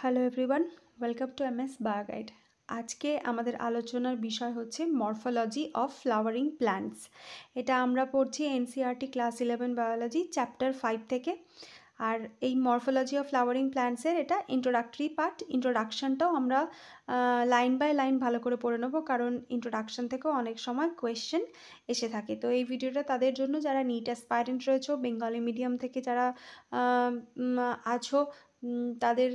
hello everyone welcome to M S bioguide আজকে আমাদের আলোচনার বিষয় হচ্ছে মর্ফোলজি অফ ফ্লাওয়ারিং প্ল্যান্টস এটা আমরা পড়ছি NCERT class eleven biology chapter five থেকে আর এই মর্ফোলজি অফ ফ্লাওয়ারিং প্ল্যান্টসের এটা ইন্ট্রোডাক্টরি পার্ট ইন্ট্রোডাকশানটাও আমরা লাইন বাই লাইন ভালো করে পড়ে নেবো কারণ ইন্ট্রোডাকশান থেকেও অনেক সময় কোয়েশ্চেন এসে থাকে তো এই ভিডিওটা তাদের জন্য যারা নিট অ্যাসপায়ারেন্ট রয়েছে বেঙ্গলি মিডিয়াম থেকে যারা আছো তাদের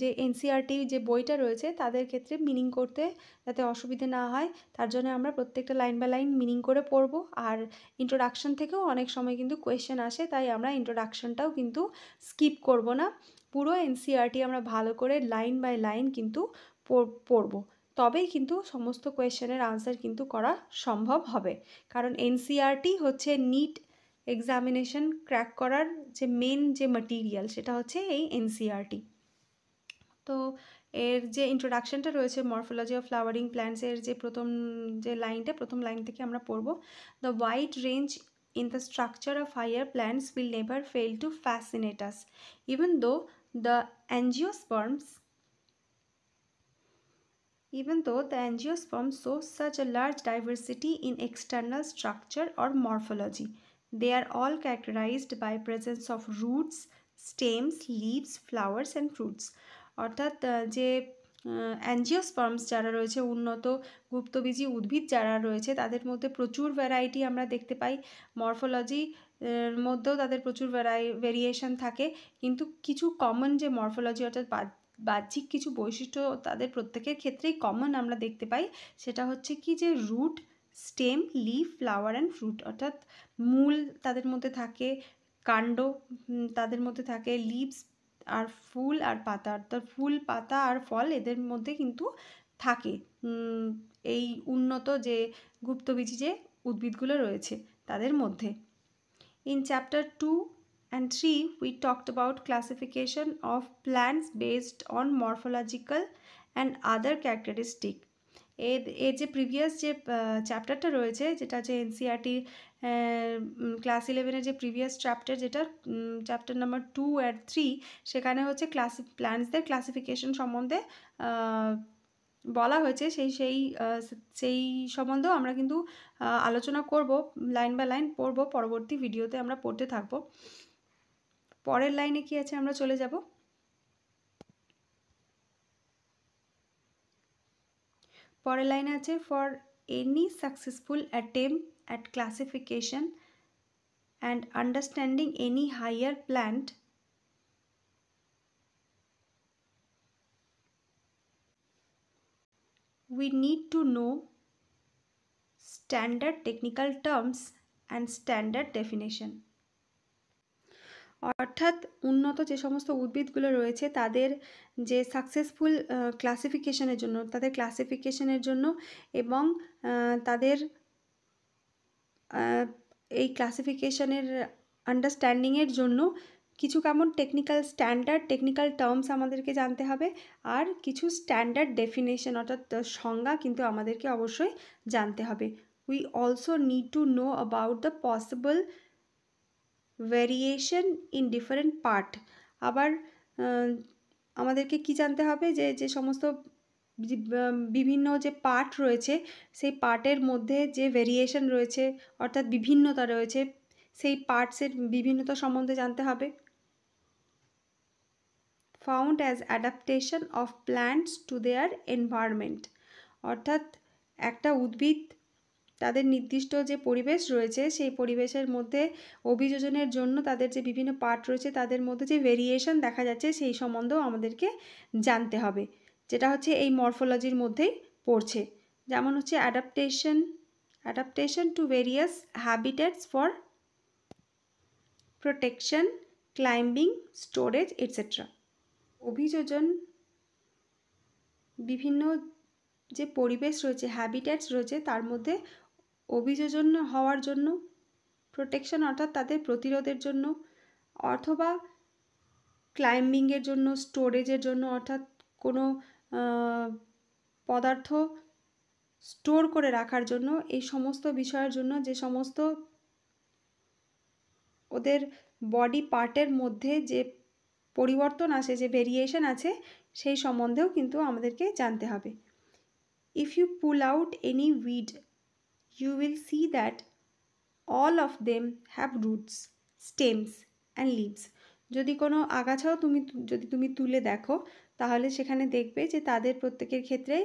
যে এনসিআরটি e যে বইটা রয়েছে তাদের ক্ষেত্রে মিনিং করতে যাতে অসুবিধে না হয় তার জন্য আমরা প্রত্যেকটা লাইন বাই লাইন মিনিং করে পড়ব আর ইন্ট্রোডাকশন থেকেও অনেক সময় কিন্তু কোয়েশ্চেন আসে তাই আমরা ইন্ট্রোডাকশনটাও কিন্তু স্কিপ করব না পুরো এনসিআরটি e আমরা ভালো করে লাইন বাই লাইন কিন্তু পড়ব তবেই কিন্তু সমস্ত কোয়েশ্চেনের আনসার কিন্তু করা সম্ভব হবে কারণ এনসিআরটি e হচ্ছে নিট এক্সামিনেশন ক্র্যাক করার যে মেন যে ম্যাটিরিয়াল সেটা হচ্ছে এই এনসিআরটি তো এর যে ইন্ট্রোডাকশানটা রয়েছে মরফোলজি অফ ফ্লাওয়ারিং প্ল্যান্টসের যে প্রথম যে লাইনটা প্রথম লাইন থেকে আমরা পড়ব the wide range in the structure of higher plants will never fail to fascinate us even though the angiosperms even though the angiosperms show such a large diversity in external structure or morphology they are all characterized by presence of roots stems leaves flowers and fruits অর্থাৎ যে angiosperms যারা রয়েছে উন্নত গুপ্তবীজী উদ্ভিদ যারা রয়েছে তাদের মধ্যে প্রচুর ভ্যারাইটি আমরা দেখতে পাই মর্ফোলজি মধ্যেও তাদের প্রচুর ভ্যারাই ভেরিয়েশন থাকে কিন্তু কিছু কমন যে মর্ফোলজি অর্থাৎ বাহ্যিক কিছু বৈশিষ্ট্য তাদের প্রত্যেকের ক্ষেত্রেই কমন আমরা দেখতে পাই সেটা হচ্ছে কি যে root stem leaf flower and fruit অর্থাৎ মূল তাদের মধ্যে থাকে কাণ্ড তাদের মধ্যে থাকে লিভস আর ফুল আর পাতা অর্থাৎ ফুল পাতা আর ফল এদের মধ্যে কিন্তু থাকে এই উন্নত যে গুপ্তবীজি যে উদ্ভিদগুলো রয়েছে তাদের মধ্যে in chapter two and three we talked about classification of plants based on morphological and other characteristic এর যে প্রিভিয়াস যে চ্যাপ্টারটা রয়েছে যেটা যে এনসিআরটির ক্লাস হ্যাঁ, ইলেভেনের যে প্রিভিয়াস চ্যাপ্টার যেটা chapter number two and three সেখানে হচ্ছে ক্লাসি প্ল্যান্টসদের ক্লাসিফিকেশন সম্বন্ধে বলা হয়েছে সেই সেই সেই সম্বন্ধেও আমরা কিন্তু আলোচনা করব লাইন বাই লাইন পড়ব পরবর্তী ভিডিওতে আমরা পড়তে থাকব পরের লাইনে কি আছে আমরা চলে যাব পরের লাইনে আছে for any successful attempt at classification and understanding any higher plant we need to know standard technical terms and standard definition অর্থাৎ উন্নত যে সমস্ত উদ্ভিদগুলো রয়েছে তাদের যে সাকসেসফুল ক্লাসিফিকেশনের জন্য তাদের ক্লাসিফিকেশনের জন্য এবং তাদের এই ক্লাসিফিকেশানের আন্ডারস্ট্যান্ডিংয়ের জন্য কিছু কেমন টেকনিক্যাল স্ট্যান্ডার্ড টেকনিক্যাল টার্মস আমাদেরকে জানতে হবে আর কিছু স্ট্যান্ডার্ড ডেফিনেশন অর্থাৎ সংজ্ঞা কিন্তু আমাদেরকে অবশ্যই জানতে হবে we also need to know about the possible variation in different part আবার আমাদেরকে কি জানতে হবে যে যে সমস্ত বিভিন্ন যে পার্ট রয়েছে সেই পার্টের মধ্যে যে ভেরিয়েশন রয়েছে অর্থাৎ বিভিন্নতা রয়েছে সেই পার্টসের বিভিন্নতা সম্বন্ধে জানতে হবে found as adaptation of plants to their environment অর্থাৎ একটা উদ্ভিদ তাদের নির্দিষ্ট যে পরিবেশ রয়েছে সেই পরিবেশের মধ্যে অভিযোজনের জন্য তাদের যে বিভিন্ন পার্ট রয়েছে তাদের মধ্যে যে ভেরিয়েশন দেখা যাচ্ছে সেই সম্বন্ধেও আমাদেরকে জানতে হবে যেটা হচ্ছে এই মরফোলজির মধ্যেই পড়ছে যেমন হচ্ছে adaptation adaptation to various habitats for protection climbing storage etcetera অভিযোজন বিভিন্ন যে পরিবেশ রয়েছে হ্যাবিটেটস রয়েছে তার মধ্যে অভিযোজন হওয়ার জন্য প্রোটেকশন অর্থাৎ তাদের প্রতিরোধের জন্য অথবা ক্লাইম্বিংয়ের জন্য স্টোরেজের জন্য অর্থাৎ কোনো পদার্থ স্টোর করে রাখার জন্য এই সমস্ত বিষয়ের জন্য যে সমস্ত ওদের বডি পার্টের মধ্যে যে পরিবর্তন আছে যে ভেরিয়েশন আছে সেই সম্বন্ধেও কিন্তু আমাদেরকে জানতে হবে if you pull out any weed you will see that all of them have roots stems and leaves যদি কোনো আগাছাও তুমি যদি তুমি তুলে দেখো তাহলে সেখানে দেখবে যে তাদের প্রত্যেকের ক্ষেত্রে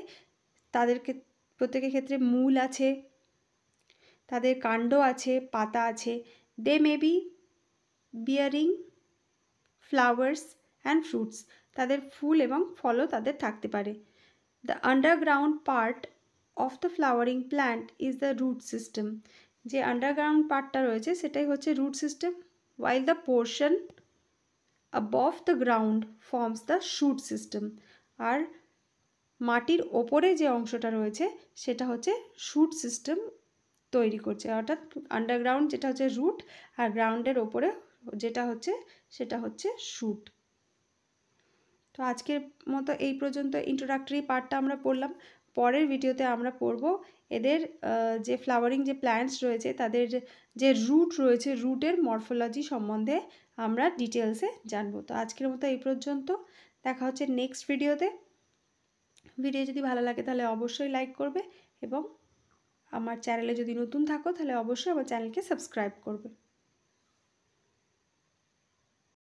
তাদেরকে প্রত্যেকের ক্ষেত্রে মূল আছে তাদের কাণ্ড আছে পাতা আছে they may be bearing flowers and fruits তাদের ফুল এবং ফলও তাদের থাকতে পারে the underground part of the flowering plant is the root system যে আন্ডারগ্রাউন্ড পার্টটা রয়েছে সেটাই হচ্ছে root system while the portion above the ground forms the shoot system আর মাটির ওপরে যে অংশটা রয়েছে সেটা হচ্ছে শুট সিস্টেম তৈরি করছে অর্থাৎ আন্ডারগ্রাউন্ড যেটা হচ্ছে রুট আর গ্রাউন্ডের ওপরে যেটা হচ্ছে সেটা হচ্ছে শুট তো আজকের মতো এই পর্যন্ত ইন্ট্রোডাক্টরি পার্টটা আমরা পড়লাম পরের ভিডিওতে আমরা পড়ব এদের যে ফ্লাওয়ারিং যে প্ল্যান্টস রয়েছে তাদের যে রুট রয়েছে রুটের মরফোলজি সম্বন্ধে আমরা ডিটেলসে জানবো তো আজকের মতো এই পর্যন্ত দেখা হচ্ছে নেক্সট ভিডিওতে ভিডিও যদি ভালো লাগে তাহলে অবশ্যই লাইক করবে এবং আমার চ্যানেলে যদি নতুন থাকো তাহলে অবশ্যই আমার চ্যানেলকে সাবস্ক্রাইব করবে